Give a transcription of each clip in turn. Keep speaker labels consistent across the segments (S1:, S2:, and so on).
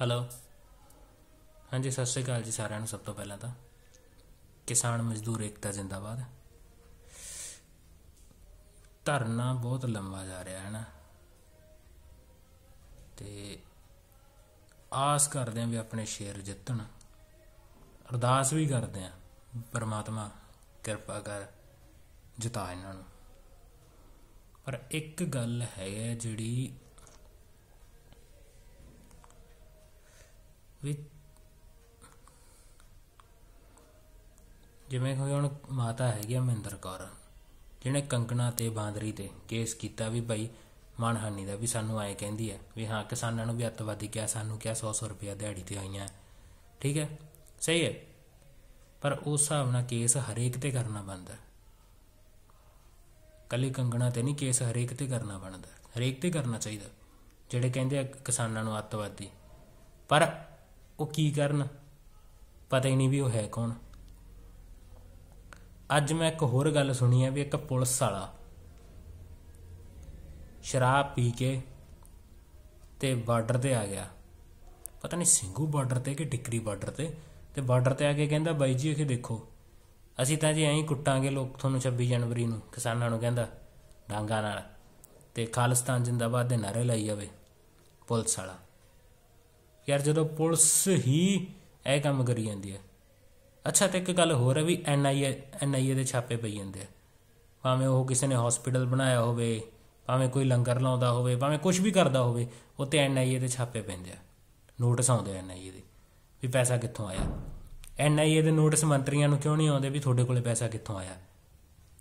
S1: hello ਹਾਂਜੀ ਸਤਿ ਸ਼੍ਰੀ ਅਕਾਲ ਜੀ ਸਾਰਿਆਂ ਨੂੰ ਸਭ ਤੋਂ ਪਹਿਲਾਂ ਤਾਂ ਕਿਸਾਨ ਮਜ਼ਦੂਰ ਏਕਤਾ ਜਿੰਦਾਬਾਦ ਧਰਨਾ ਬਹੁਤ ਲੰਮਾ ਜਾ ਰਿਹਾ ਹੈ ਨਾ ਤੇ ਆਸ ਕਰਦੇ ਆਂ ਵੀ ਆਪਣੇ ਸ਼ੇਰ ਜਿੱਤਣ ਅਰਦਾਸ ਵੀ ਕਰਦੇ ਆਂ ਪਰਮਾਤਮਾ ਕਿਰਪਾ ਕਰ ਜਿਤਾ ਇਹਨਾਂ ਨੂੰ ਪਰ ਇੱਕ ਗੱਲ ਹੈ ਜਿਹੜੀ ਵੀ ਜਿਵੇਂ ਕੋਈ ਹੁਣ ਮਾਤਾ ਹੈਗੀ ਆ ਮਹਿੰਦਰ ਕੌਰ ਜਿਹਨੇ ਕੰਕਣਾ ਤੇ ਬਾਂਦਰੀ ਤੇ ਕੇਸ ਕੀਤਾ ਵੀ ਭਾਈ ਮਾਨਹਾਨੀ ਦਾ ਵੀ ਸਾਨੂੰ ਆਏ ਕਹਿੰਦੀ ਆ ਵੀ ਹਾਂ ਕਿਸਾਨਾਂ ਨੂੰ ਵੀ ਅੱਤਵਾਦੀ ਕਿਹਾ ਸਾਨੂੰ ਕਿਹਾ 100-100 ਰੁਪਏ ਦਿਹਾੜੀ ਤੇ ਆਈਆਂ ਠੀਕ ਹੈ ਸਹੀ ਹੈ ਪਰ ਉਸ ਹਿਸਾਬ ਨਾਲ ਕੇਸ ਹਰੇਕ ਤੇ ਕਰਨਾ ਬੰਦਾ ਕੱਲੀ ਕੰਗਣਾ ਤੇ ਨਹੀਂ ਕੇਸ ਹਰੇਕ ਤੇ ਕਰਨਾ ਬਣਦਾ ਹਰੇਕ ਤੇ ਕਰਨਾ ਚਾਹੀਦਾ ਜਿਹੜੇ ਕਹਿੰਦੇ ਆ ਕਿਸਾਨਾਂ ਨੂੰ ਅੱਤਵਾਦੀ ਪਰ ਉਹ ਕੀ ਕਰਨ ਪਤਾ ਹੀ ਨਹੀਂ ਵੀ ਉਹ ਹੈ ਕੌਣ ਅੱਜ ਮੈਂ ਇੱਕ ਹੋਰ ਗੱਲ ਸੁਣੀ ਆ ਵੀ ਇੱਕ ਪੁਲਿਸ ਵਾਲਾ ਸ਼ਰਾਬ ਪੀ ਕੇ ਤੇ ਬਾਰਡਰ ਤੇ ਆ ਗਿਆ ਪਤਾ ਨਹੀਂ ਸਿੰਘੂ ਬਾਰਡਰ ਤੇ ਕਿ ਟਿਕਰੀ ਬਾਰਡਰ ਤੇ ਤੇ ਬਾਰਡਰ ਤੇ ਆ ਕੇ ਕਹਿੰਦਾ ਬਾਈ ਜੀ ਇਹ ਦੇਖੋ ਅਸੀਂ ਤਾਂ ਜੀ ਐਂ ਕੁੱਟਾਂਗੇ ਲੋਕ ਤੁਹਾਨੂੰ 26 ਜਨਵਰੀ ਨੂੰ ਕਿਸਾਨਾਂ ਨੂੰ ਕਹਿੰਦਾ ਡਾਂਗਾ ਨਾਲ ਤੇ ਖਾਲਿਸਤਾਨ ਜਿੰਦਾਬਾਦ ਦੇ ਨਾਰੇ ਲਾਈ ਜਾਵੇ ਪੁਲਿਸ ਵਾਲਾ ਯਾਰ ਜਦੋਂ ਪੁਲਿਸ ਹੀ ਇਹ ਕੰਮ ਕਰੀ ਜਾਂਦੀ ਹੈ ਅੱਛਾ ਤੇ ਇੱਕ ਗੱਲ ਹੋਰ ਹੈ ਵੀ ਐਨਆਈਏ ਐਨਆਈਏ ਦੇ ਛਾਪੇ ਪਈ ਜਾਂਦੇ ਆ ਭਾਵੇਂ ਉਹ ਕਿਸੇ ਨੇ ਹਸਪੀਟਲ ਬਣਾਇਆ ਹੋਵੇ ਭਾਵੇਂ ਕੋਈ ਲੰਗਰ ਲਾਉਂਦਾ ਹੋਵੇ ਭਾਵੇਂ ਕੁਝ ਵੀ ਕਰਦਾ ਹੋਵੇ ਉਹ ਤੇ ਐਨਆਈਏ ਦੇ ਛਾਪੇ ਪੈਂਦੇ ਆ ਨੋਟਿਸ ਆਉਂਦੇ ਆ ਐਨਆਈਏ ਦੇ ਵੀ ਪੈਸਾ ਕਿੱਥੋਂ ਆਇਆ ਐਨਆਈਏ ਦੇ ਨੋਟਿਸ ਮੰਤਰੀਆਂ ਨੂੰ ਕਿਉਂ ਨਹੀਂ ਆਉਂਦੇ ਵੀ ਤੁਹਾਡੇ ਕੋਲੇ ਪੈਸਾ ਕਿੱਥੋਂ ਆਇਆ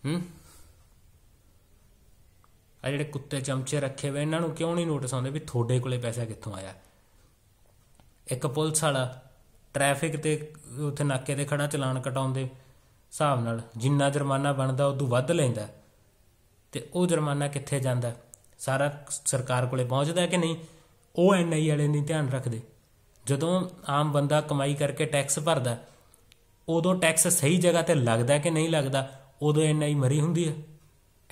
S1: ਹੂੰ ਆ ਜਿਹੜੇ ਕੁੱਤੇ ਚਮਚੇ ਰੱਖੇ ਹੋਏ ਇਹਨਾਂ ਨੂੰ ਕਿਉਂ ਨਹੀਂ ਨੋਟਿਸ ਆਉਂਦੇ ਵੀ ਤੁਹਾਡੇ ਕੋਲੇ ਪੈਸਾ ਕਿੱਥੋਂ ਆਇਆ ਇੱਕ ਪੁਲਿਸ ਵਾਲਾ ਟ੍ਰੈਫਿਕ ਤੇ ਉੱਥੇ ਨਾਕੇ ਤੇ ਖੜਾ ਚਲਾਨ ਕਟਾਉਂਦੇ ਹਿਸਾਬ ਨਾਲ ਜਿੰਨਾ ਜੁਰਮਾਨਾ ਬਣਦਾ ਉਦੋਂ ਵੱਧ ਲੈਂਦਾ ਤੇ ਉਹ ਜੁਰਮਾਨਾ ਕਿੱਥੇ ਜਾਂਦਾ ਸਾਰਾ ਸਰਕਾਰ ਕੋਲੇ ਪਹੁੰਚਦਾ ਕਿ ਨਹੀਂ ਉਹ ਐਨਆਈ ਵਾਲੇ ਨਹੀਂ ਧਿਆਨ ਰੱਖਦੇ ਜਦੋਂ ਆਮ ਬੰਦਾ ਕਮਾਈ ਕਰਕੇ ਟੈਕਸ ਭਰਦਾ ਉਦੋਂ ਟੈਕਸ ਸਹੀ ਜਗ੍ਹਾ ਤੇ ਲੱਗਦਾ ਕਿ ਨਹੀਂ ਲੱਗਦਾ ਉਦੋਂ ਐਨਆਈ ਮਰੀ ਹੁੰਦੀ ਹੈ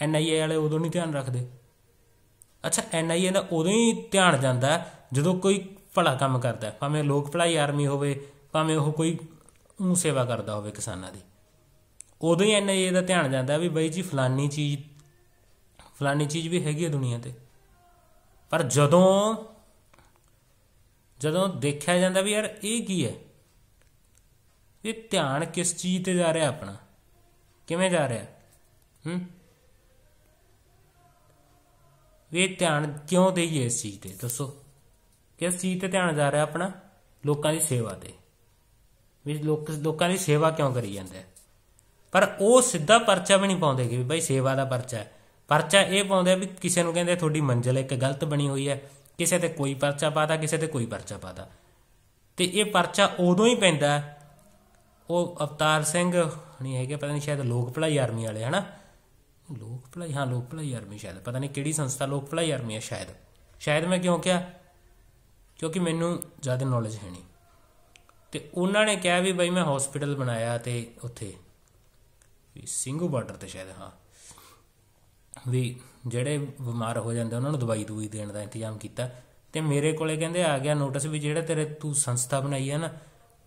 S1: ਐਨਆਈਏ ਵਾਲੇ ਉਦੋਂ ਨਹੀਂ ਧਿਆਨ ਰੱਖਦੇ ਅੱਛਾ ਐਨਆਈਏ ਨਾ ਉਦੋਂ ਹੀ ਧਿਆਨ ਜਾਂਦਾ ਜਦੋਂ ਕੋਈ ਭਲਾ ਕੰਮ ਕਰਦਾ ਭਾਵੇਂ ਲੋਕ ਭਲਾਈ ਆਰਮੀ ਹੋਵੇ ਭਾਵੇਂ ਉਹ ਕੋਈ ਉਹ ਸੇਵਾ ਕਰਦਾ ਹੋਵੇ ਕਿਸਾਨਾਂ ਦੀ ਉਦੋਂ ਹੀ ਐਨਏ ਦਾ ਧਿਆਨ ਜਾਂਦਾ ਵੀ ਬਈ ਜੀ ਫਲਾਨੀ ਚੀਜ਼ ਫਲਾਨੀ ਚੀਜ਼ ਵੀ ਹੈਗੀ ਹੈ ਦੁਨੀਆ ਤੇ ਪਰ ਜਦੋਂ ਜਦੋਂ ਦੇਖਿਆ ਜਾਂਦਾ ਵੀ ਯਾਰ ਇਹ ਕੀ ਹੈ ਇਹ ਧਿਆਨ ਕਿਸ ਚੀਜ਼ ਤੇ ਜਾ ਰਿਹਾ ਆਪਣਾ ਕਿਵੇਂ ਜਾ ਰਿਹਾ ਹੂੰ ਇਹ ਧਿਆਨ ਕਿਉਂ ਦੇਈਏ ਇਸ ਚੀਜ਼ ਤੇ ਦੱਸੋ ਕਿਸ ਚੀਜ਼ ਤੇ ਧਿਆਨ ਜਾ ਰਿਹਾ ਆਪਣਾ ਲੋਕਾਂ ਦੀ ਸੇਵਾ ਤੇ ਵੀ ਲੋਕ ਲੋਕਾਂ ਦੀ ਸੇਵਾ ਕਿਉਂ ਕਰੀ ਜਾਂਦੇ ਪਰ ਉਹ ਸਿੱਧਾ ਪਰਚਾ ਵੀ ਨਹੀਂ ਪਾਉਂਦੇ ਕਿ ਬਈ ਸੇਵਾ ਦਾ ਪਰਚਾ ਹੈ ਪਰਚਾ ਇਹ ਪਾਉਂਦੇ ਵੀ ਕਿਸੇ ਨੂੰ ਕਹਿੰਦੇ ਤੁਹਾਡੀ ਮੰਜ਼ਲ ਇੱਕ ਗਲਤ ਬਣੀ ਹੋਈ ਹੈ ਕਿਸੇ ਤੇ ਕੋਈ ਪਰਚਾ ਪਾਦਾ ਕਿਸੇ ਤੇ ਕੋਈ ਪਰਚਾ ਪਾਦਾ ਤੇ ਇਹ ਪਰਚਾ ਉਦੋਂ ਹੀ ਪੈਂਦਾ ਉਹ ਅਵਤਾਰ ਸਿੰਘ ਨਹੀਂ ਹੈਗੇ ਪਤਾ ਨਹੀਂ ਸ਼ਾਇਦ ਲੋਕ ਭਲਾਈ ਆਰਮੀ ਵਾਲੇ ਹਨਾ ਲੋਕ ਭਲਾਈ ਹਾਂ ਲੋਕ ਭਲਾਈ ਆਰਮੀ ਸ਼ਾਇਦ ਪਤਾ ਨਹੀਂ ਕਿਹੜੀ ਸੰਸਥਾ ਲੋਕ ਭਲਾਈ ਆਰਮੀ ਹੈ ਸ਼ਾਇਦ ਸ਼ਾਇਦ ਮੈਂ ਕਿਉਂ ਕਿਹਾ ਕਿਉਂਕਿ ਮੈਨੂੰ ਜ਼ਿਆਦਾ ਨੌਲੇਜ ਹੈ ਨਹੀਂ ਤੇ ਉਹਨਾਂ ਨੇ ਕਿਹਾ ਵੀ ਬਈ ਮੈਂ ਹਸਪੀਟਲ ਬਣਾਇਆ ਤੇ ਉੱਥੇ ਵੀ ਸਿੰਘੂ ਬਾਰਡਰ ਤੇ ਸ਼ਾਇਦ ਹਾਂ ਵੀ ਜਿਹੜੇ ਬਿਮਾਰ ਹੋ ਜਾਂਦੇ ਉਹਨਾਂ ਨੂੰ ਦਵਾਈ ਦੂਈ ਦੇਣ ਦਾ ਇੰਤਜ਼ਾਮ ਕੀਤਾ ਤੇ ਮੇਰੇ ਕੋਲੇ ਕਹਿੰਦੇ ਆ ਗਿਆ ਨੋਟਿਸ ਵੀ ਜਿਹੜਾ ਤੇਰੇ ਤੂੰ ਸੰਸਥਾ ਬਣਾਈ ਹੈ ਨਾ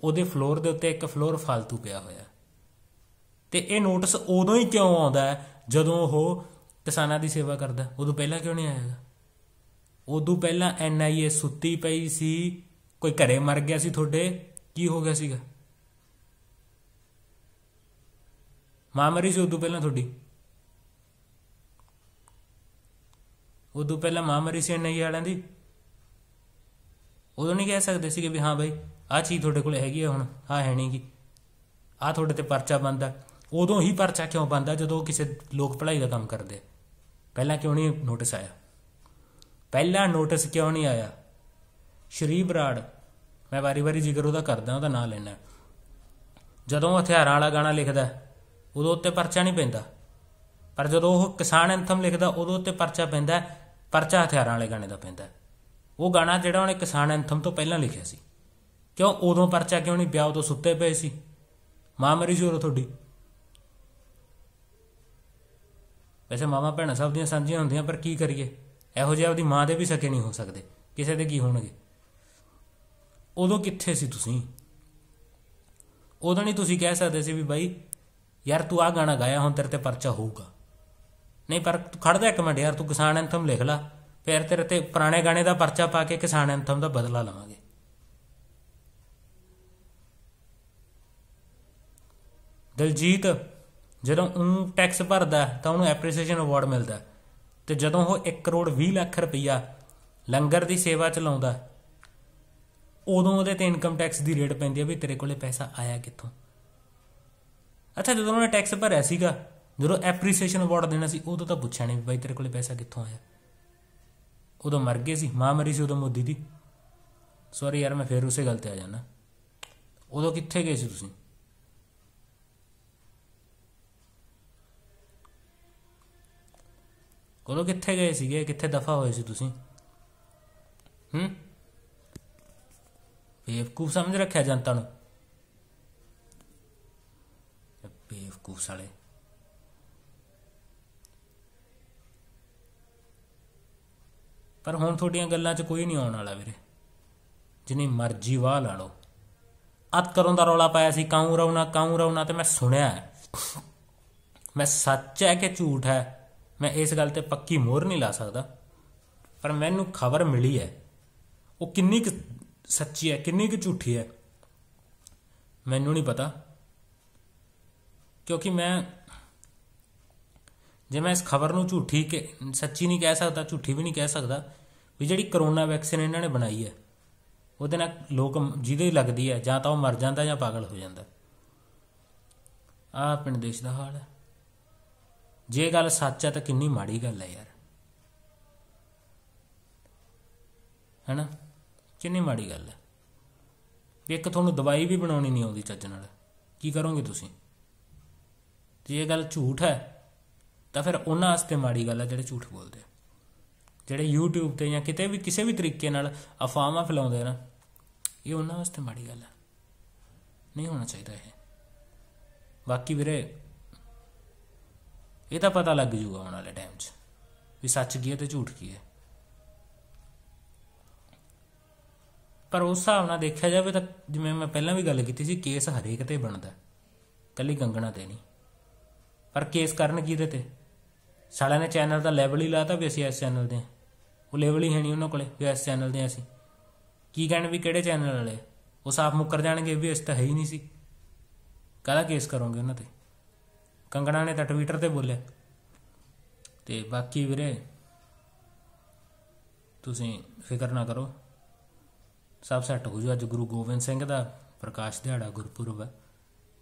S1: ਉਹਦੇ ਫਲੋਰ ਦੇ ਉੱਤੇ ਇੱਕ ਫਲੋਰ ਫालतू ਪਿਆ ਹੋਇਆ ਤੇ ਇਹ ਨੋਟਿਸ ਉਦੋਂ ਹੀ ਕਿਉਂ ਆਉਂਦਾ ਜਦੋਂ ਉਹ ਕਿਸਾਨਾਂ ਦੀ ਸੇਵਾ ਕਰਦਾ ਉਦੋਂ ਪਹਿਲਾਂ ਕਿਉਂ ਨਹੀਂ ਆਇਆ ਉਦੋਂ ਪਹਿਲਾਂ ਐਨਆਈਏ ਸੁੱਤੀ ਪਈ ਸੀ ਕੋਈ ਘਰੇ ਮਰ ਗਿਆ ਸੀ ਤੁਹਾਡੇ ਕੀ ਹੋ ਗਿਆ ਸੀਗਾ ਮਾਮਰੀ ਸੀ ਉਦੋਂ ਪਹਿਲਾਂ ਤੁਹਾਡੀ ਉਦੋਂ ਪਹਿਲਾਂ ਮਾਮਰੀ ਸੀ ਐਨਆਈਏ ਵਾਲਿਆਂ ਦੀ ਉਦੋਂ ਨਹੀਂ ਕਹਿ ਸਕਦੇ ਸੀਗੇ ਵੀ ਹਾਂ ਬਾਈ ਆ ਚੀਜ਼ ਤੁਹਾਡੇ ਕੋਲ ਹੈਗੀ ਆ ਹੁਣ ਆ ਹੈ ਨਹੀਂਗੀ ਆ ਤੁਹਾਡੇ ਤੇ ਪਰਚਾ ਬੰਦਾ ਉਦੋਂ ਹੀ ਪਰਚਾ ਕਿਉਂ ਬੰਦਾ ਜਦੋਂ ਕਿਸੇ ਲੋਕ ਭਲਾਈ ਦਾ ਕੰਮ ਕਰਦੇ ਪਹਿਲਾਂ ਕਿਉਂ ਨਹੀਂ ਨੋਟਿਸ ਆਇਆ ਪਹਿਲਾ ਨੋਟਿਸ ਕਿਉਂ ਨਹੀਂ ਆਇਆ ਸ਼੍ਰੀ ਬਰਾੜ ਮੈਂ ਵਾਰੀ-ਵਾਰੀ ਜ਼ਿਕਰ ਉਹਦਾ ਕਰਦਾ ਉਹਦਾ ਨਾਂ ਲੈਣਾ ਜਦੋਂ ਹਥਿਆਰਾਂ ਵਾਲਾ ਗਾਣਾ ਲਿਖਦਾ ਉਦੋਂ ਉੱਤੇ ਪਰਚਾ ਨਹੀਂ ਪੈਂਦਾ ਪਰ ਜਦੋਂ ਉਹ ਕਿਸਾਨ ਐਂਥਮ ਲਿਖਦਾ ਉਦੋਂ ਉੱਤੇ ਪਰਚਾ ਪੈਂਦਾ ਪਰਚਾ ਹਥਿਆਰਾਂ ਵਾਲੇ ਗਾਣੇ ਦਾ ਪੈਂਦਾ ਉਹ ਗਾਣਾ ਜਿਹੜਾ ਉਹਨੇ ਕਿਸਾਨ ਐਂਥਮ ਤੋਂ ਪਹਿਲਾਂ ਲਿਖਿਆ ਸੀ ਕਿਉਂ ਉਦੋਂ ਪਰਚਾ ਕਿਉਂ ਨਹੀਂ ਵਿਆਹ ਤੋਂ ਸੁੱਤੇ ਪਏ ਸੀ ਮਾਂ ਮਰੀ ਜੋਰ ਤੁਹਾਡੀ ਵੈਸੇ ਮਾਮਾ ਭੈਣਾ ਸਭ ਦੀਆਂ ਸਾਂਝੀਆਂ ਹੁੰਦੀਆਂ ਪਰ ਕੀ ਕਰੀਏ ਇਹੋ ਜਿਹਾ ਆਪਦੀ ਮਾਂ ਦੇ ਵੀ ਸਕੇ ਨਹੀਂ ਹੋ ਸਕਦੇ ਕਿਸੇ ਦੇ ਕੀ ਹੋਣਗੇ ਉਦੋਂ ਕਿੱਥੇ ਸੀ ਤੁਸੀਂ ਉਦੋਂ ਨਹੀਂ ਤੁਸੀਂ ਕਹਿ ਸਕਦੇ ਸੀ ਵੀ ਬਾਈ ਯਾਰ ਤੂੰ ਆ ਗਾਣਾ ਗਾਇਆ ਹੁਣ ਤੇਰੇ ਤੇ ਪਰਚਾ ਹੋਊਗਾ ਨਹੀਂ ਪਰ ਤੂੰ ਖੜਦਾ ਇੱਕ ਮਿੰਟ ਯਾਰ ਤੂੰ ਕਿਸਾਨ ਐਂਥਮ ਲਿਖ ਲੈ ਫਿਰ ਤੇਰੇ ਤੇ ਪੁਰਾਣੇ ਗਾਣੇ ਦਾ ਪਰਚਾ ਪਾ ਕੇ ਕਿਸਾਨ ਐਂਥਮ ਦਾ ਬਦਲਾ ਲਵਾਂਗੇ ਦਲਜੀਤ ਜਦੋਂ ਉਹ ਟੈਕਸ ਭਰਦਾ ਤਾਂ ਉਹਨੂੰ ਐਪਰੀਸੀਏਸ਼ਨ ਅਵਾਰਡ ਮਿਲਦਾ ਤੇ ਜਦੋਂ ਉਹ 1 ਕਰੋੜ 20 ਲੱਖ ਰੁਪਈਆ ਲੰਗਰ ਦੀ ਸੇਵਾ ਚ ਲਾਉਂਦਾ ਉਦੋਂ ਉਹਦੇ ਤੇ ਇਨਕਮ ਟੈਕਸ ਦੀ ਰੇਟ ਪੈਂਦੀ ਆ ਵੀ ਤੇਰੇ ਕੋਲੇ ਪੈਸਾ ਆਇਆ ਕਿੱਥੋਂ ਅੱਛਾ ਜਦੋਂ ਉਹਨੇ ਟੈਕਸ ਭਰਿਆ ਸੀਗਾ ਜਦੋਂ ਐਪਰੀਸੀਏਸ਼ਨ ਅਵਾਰਡ ਦੇਣਾ ਸੀ ਉਦੋਂ ਤਾਂ ਪੁੱਛਿਆ ਨਹੀਂ ਬਾਈ ਤੇਰੇ ਕੋਲੇ ਪੈਸਾ ਕਿੱਥੋਂ ਆਇਆ ਉਦੋਂ ਮਰ ਗਏ ਸੀ ਮਾਂ ਮਰੀ ਸੀ ਉਦੋਂ ਮੋਦੀ ਦੀ ਸੌਰੀ ਯਾਰ ਮੈਂ ਫੇਰ ਉਸੇ ਗੱਲ ਤੇ ਆ ਜਾਣਾ ਉਦੋਂ ਕਿੱਥੇ ਗਏ ਸੀ ਤੁਸੀਂ ਕੋਲੋਂ ਕਿੱਥੇ ਗਏ ਸੀਗੇ ਕਿੱਥੇ ਦਫਾ ਹੋਏ ਸੀ ਤੁਸੀਂ ਹੂੰ ਬੇਵਕੂਫ ਸਮਝ ਰੱਖਿਆ ਜਨਤਾ ਨੂੰ ਬੇਵਕੂਫ ਸਾਲੇ ਪਰ ਹੁਣ ਤੁਹਾਡੀਆਂ ਗੱਲਾਂ 'ਚ ਕੋਈ ਨਹੀਂ ਆਉਣ ਵਾਲਾ ਵੀਰੇ ਜਿੰਨੀ ਮਰਜ਼ੀ ਵਾਹ ਲਾ ਲਓ ਅੱਤ ਕਰੋਂ ਦਾ ਰੌਲਾ ਪਾਇਆ ਸੀ ਕਾਉਂ ਰੌਣਾ ਕਾਉਂ ਰੌਣਾ ਤੇ ਮੈਂ ਸੁਣਿਆ ਮੈਂ ਸੱਚ ਹੈ ਕਿ ਝੂਠ ਹੈ ਮੈਂ ਇਸ ਗੱਲ ਤੇ ਪੱਕੀ ਮੋਹਰ ਨਹੀਂ ਲਾ ਸਕਦਾ ਪਰ ਮੈਨੂੰ ਖਬਰ ਮਿਲੀ ਹੈ ਉਹ ਕਿੰਨੀ ਕੁ ਸੱਚੀ ਹੈ ਕਿੰਨੀ ਕੁ ਝੂਠੀ ਹੈ ਮੈਨੂੰ ਨਹੀਂ ਪਤਾ ਕਿਉਂਕਿ ਮੈਂ ਜੇ ਮੈਂ ਇਸ ਖਬਰ ਨੂੰ ਝੂਠੀ ਕਿ ਸੱਚੀ ਨਹੀਂ ਕਹਿ ਸਕਦਾ ਝੂਠੀ ਵੀ ਨਹੀਂ ਕਹਿ ਸਕਦਾ ਵੀ ਜਿਹੜੀ ਕਰੋਨਾ ਵੈਕਸੀਨ ਇਹਨਾਂ ਨੇ ਬਣਾਈ ਹੈ ਉਹਦੇ ਨਾਲ ਲੋਕ ਜਿਹਦੇ ਹੀ ਲੱਗਦੀ ਹੈ ਜਾਂ ਤਾਂ ਉਹ ਮਰ ਜਾਂਦਾ ਜਾਂ ਪਾਗਲ ਹੋ ਜਾਂਦਾ ਆ ਪਿੰਡ ਦੇਸ਼ ਦਾ ਹਾਲ ਹੈ ਜੇ ਗੱਲ ਸੱਚ ਹੈ ਤਾਂ ਕਿੰਨੀ ਮਾੜੀ ਗੱਲ ਹੈ ਯਾਰ ਹੈਨਾ ਕਿੰਨੀ ਮਾੜੀ ਗੱਲ ਹੈ ਵੀ ਇੱਕ ਤੁਹਾਨੂੰ ਦਵਾਈ ਵੀ ਬਣਾਉਣੀ ਨਹੀਂ ਆਉਂਦੀ ਚੱਜ ਨਾਲ ਕੀ ਕਰੋਗੇ ਤੁਸੀਂ ਜੇ ਇਹ ਗੱਲ ਝੂਠ ਹੈ ਤਾਂ ਫਿਰ ਉਹਨਾਂ ਵਾਸਤੇ ਮਾੜੀ ਗੱਲ ਹੈ ਜਿਹੜੇ ਝੂਠ ਬੋਲਦੇ ਜਿਹੜੇ YouTube ਤੇ ਜਾਂ ਕਿਤੇ ਵੀ ਕਿਸੇ ਵੀ ਤਰੀਕੇ ਨਾਲ ਅਫਵਾਹਾਂ ਫੈਲਾਉਂਦੇ ਨਾ ਇਹ ਉਹਨਾਂ ਵਾਸਤੇ ਮਾੜੀ ਗੱਲ ਹੈ ਨਹੀਂ ਹੋਣਾ ਚਾਹੀਦਾ ਇਹ ਬਾਕੀ ਵੀਰੇ ਇਹ ਤਾਂ ਪਤਾ ਲੱਗ ਜੂਗਾ ਆਉਣ ਵਾਲੇ ਟਾਈਮ 'ਚ ਵੀ ਸੱਚ ਕੀ ਹੈ ਤੇ ਝੂਠ ਕੀ ਹੈ ਪਰ ਉਸ ਹਿਸਾਬ ਨਾਲ ਦੇਖਿਆ ਜਾਵੇ ਤਾਂ ਜਿਵੇਂ ਮੈਂ ਪਹਿਲਾਂ ਵੀ ਗੱਲ ਕੀਤੀ ਸੀ ਕੇਸ ਹਰੇਕ ਤੇ ਬਣਦਾ ਕੱਲੀ ਗੰਗਣਾ ਤੇ ਨਹੀਂ ਪਰ ਕੇਸ ਕਰਨ ਦੇ ਤੇ ਸਾਲਿਆਂ ਨੇ ਚੈਨਲ ਦਾ ਲੈਵਲ ਹੀ ਲਾਤਾ ਵੀ ਅਸੀਂ ਐਸ ਚੈਨਲ ਦੇ ਉਹ ਲੈਵਲ ਹੀ ਹੈ ਨਹੀਂ ਉਹਨਾਂ ਕੋਲੇ ਵੀ ਐਸ ਚੈਨਲ ਦੇ ਅਸੀਂ ਕੀ ਕਹਿਣ ਵੀ ਕਿਹੜੇ ਚੈਨਲ ਵਾਲੇ ਉਹ ਸਾਫ ਮੁੱਕਰ ਜਾਣਗੇ ਵੀ ਇਸ ਤਾਂ ਹੈ ਹੀ ਨਹੀਂ ਸੀ ਕਾਹਦਾ ਕੇਸ ਕਰੋਗੇ ਉਹਨਾਂ ਤੇ ਕੰਗਣਾ ਨੇ ਤਾਂ ਟਵਿੱਟਰ ਤੇ ਬੋਲੇ ਤੇ ਬਾਕੀ ਵੀਰੇ ਤੁਸੀਂ ਫਿਕਰ ਨਾ ਕਰੋ ਸਭ ਸੈੱਟ ਹੋ ਜੂ ਅੱਜ ਗੁਰੂ ਗੋਬਿੰਦ ਸਿੰਘ ਦਾ ਪ੍ਰਕਾਸ਼ ਦਿਹਾੜਾ ਗੁਰਪੁਰਬ ਹੈ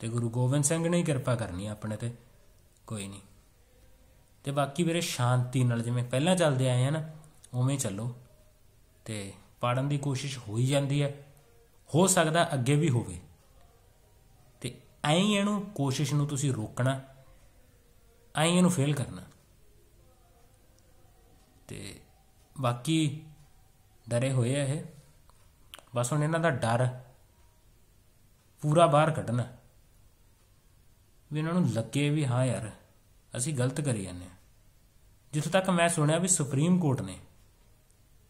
S1: ਤੇ ਗੁਰੂ ਗੋਬਿੰਦ ਸਿੰਘ ਨੇ ਹੀ ਕਿਰਪਾ ਕਰਨੀ ਆਪਣੇ ਤੇ ਕੋਈ ਨਹੀਂ ਤੇ ਬਾਕੀ ਵੀਰੇ ਸ਼ਾਂਤੀ ਨਾਲ ਜਿਵੇਂ ਪਹਿਲਾਂ ਚੱਲਦੇ ਆਏ ਆ ਨਾ ਉਵੇਂ ਚੱਲੋ ਤੇ ਪੜਨ ਦੀ ਕੋਸ਼ਿਸ਼ ਹੋਈ ਜਾਂਦੀ ਹੈ ਹੋ ਸਕਦਾ ਅੱਗੇ ਵੀ ਹੋਵੇ ਤੇ ਐਂ ਇਹਨੂੰ ਕੋਸ਼ਿਸ਼ ਨੂੰ ਤੁਸੀਂ ਰੋਕਣਾ ਐਂ ਇਹਨੂੰ ਫੇਲ ਕਰਨਾ ਤੇ ਬਾਕੀ ਡਰੇ ਹੋਏ ਆ ਇਹ ਬਸ ਹੁਣ ਇਹਨਾਂ ਦਾ ਡਰ ਪੂਰਾ ਬਾਹਰ ਕੱਢਣਾ ਵੀ ਇਹਨਾਂ ਨੂੰ ਲੱਗੇ ਵੀ ਹਾਂ ਯਾਰ ਅਸੀਂ ਗਲਤ ਕਰੀ ਜਾਂਦੇ ਹਾਂ ਜਿੱਥੋਂ ਤੱਕ ਮੈਂ ਸੁਣਿਆ ਵੀ ਸੁਪਰੀਮ ਕੋਰਟ ਨੇ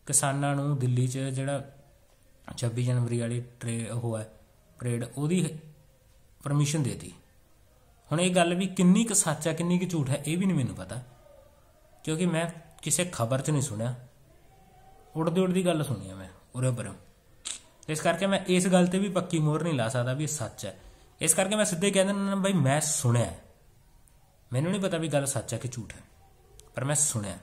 S1: ਕਿਸਾਨਾਂ ਨੂੰ ਦਿੱਲੀ 'ਚ ਜਿਹੜਾ 26 ਜਨਵਰੀ ਵਾਲੀ ਟ੍ਰੇ ਉਹ ਹੈ ਪਰੇਡ ਉਹਦੀ ਪਰਮਿਸ਼ਨ ਦੇਤੀ ਹੁਣ ਇਹ ਗੱਲ ਵੀ ਕਿੰਨੀ ਕੁ ਸੱਚ ਹੈ ਕਿੰਨੀ ਕੁ ਝੂਠ ਹੈ ਇਹ ਵੀ ਨਹੀਂ ਮੈਨੂੰ ਪਤਾ ਕਿਉਂਕਿ ਮੈਂ ਕਿਸੇ ਖਬਰ 'ਚ ਨਹੀਂ ਸੁਣਿਆ ਉੜ ਉੜਦੀ ਗੱਲ ਸੁਣੀ ਆ ਮੈਂ ਉਰੇ ਉਪਰ ਇਸ ਕਰਕੇ ਮੈਂ ਇਸ ਗੱਲ ਤੇ ਵੀ ਪੱਕੀ ਮੋਹਰ ਨਹੀਂ ਲਾ ਸਕਦਾ ਵੀ ਇਹ ਸੱਚ ਹੈ ਇਸ ਕਰਕੇ ਮੈਂ ਸਿੱਧੇ ਕਹਿ ਦਿੰਦਾ ਬਈ ਮੈਂ ਸੁਣਿਆ ਮੈਨੂੰ ਨਹੀਂ ਪਤਾ ਵੀ ਗੱਲ ਸੱਚ ਹੈ ਕਿ ਝੂਠ ਹੈ ਪਰ ਮੈਂ ਸੁਣਿਆ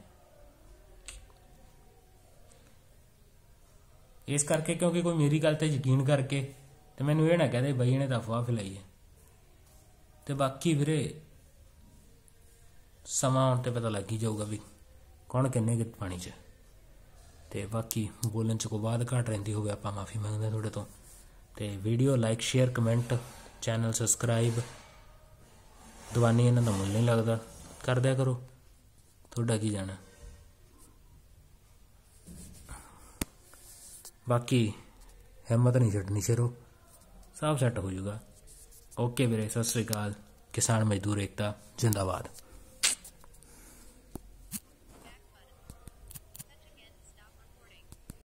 S1: ਇਸ ਕਰਕੇ ਕਿਉਂਕਿ ਕੋਈ ਮੇਰੀ ਗੱਲ ਤੇ ਯਕੀਨ ਕਰਕੇ ਤੇ ਮੈਨੂੰ ਇਹ ਨਾ ਕਹਦੇ ਬਈ ਇਹਨੇ ਤਾਂ ਅਫਵਾਹ ਫੈਲਾਈ ਹੈ ਤੇ ਬਾਕੀ ਵੀਰੇ ਸਮਾਂ ਆਉਣ ਤੇ ਪਤਾ ਲੱਗ ਹੀ ਜਾਊਗਾ ਵੀ ਕੌਣ ਕਿੰਨੇ ਕਿ ਪਾਣੀ 'ਚ ਤੇ ਬਾਕੀ ਬੋਲਣ 'ਚ ਕੋ ਬਾਦ ਘਟ ਰਹਿੰਦੀ ਹੋਵੇ ਆਪਾਂ ਮਾਫੀ ਮੰਗਦੇ ਤੁਹਾਡੇ ਤੋਂ ਤੇ video like share comment channel subscribe ਦਵਾਨੀ ਇਹਨਾਂ ਦਾ ਮੁੱਲ ਨਹੀਂ ਲੱਗਦਾ ਕਰਦਿਆ ਕਰੋ ਤੁਹਾਡਾ ਕੀ ਜਾਣਾ ਬਾਕੀ ਹਿੰਮਤ ਨਹੀਂ ਛੱਡਣੀ ਸ਼ੇਰੋ ਸਭ ਸੈੱਟ ਹੋ ਜਾਊਗਾ ਓਕੇ ਵੀਰੇ ਸਤਿ ਸ੍ਰੀ ਅਕਾਲ ਕਿਸਾਨ ਮਜ਼ਦੂਰ ਏਕਤਾ ਜਿੰਦਾਬਾਦ